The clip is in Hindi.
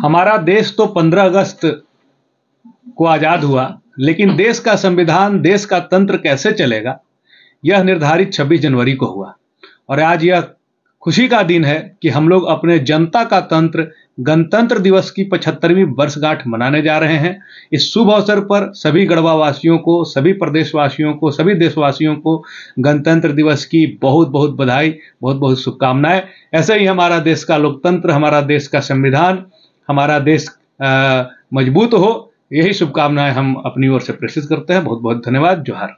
हमारा देश तो 15 अगस्त को आजाद हुआ लेकिन देश का संविधान देश का तंत्र कैसे चलेगा यह निर्धारित 26 जनवरी को हुआ और आज यह खुशी का दिन है कि हम लोग अपने जनता का तंत्र गणतंत्र दिवस की पचहत्तरवीं वर्षगांठ मनाने जा रहे हैं इस शुभ अवसर पर सभी वासियों को सभी प्रदेशवासियों को सभी देशवासियों को गणतंत्र दिवस की बहुत बहुत बधाई बहुत बहुत शुभकामनाएं ऐसे ही हमारा देश का लोकतंत्र हमारा देश का संविधान हमारा देश मजबूत हो यही शुभकामनाएं हम अपनी ओर से प्रेषित करते हैं बहुत बहुत धन्यवाद जोहार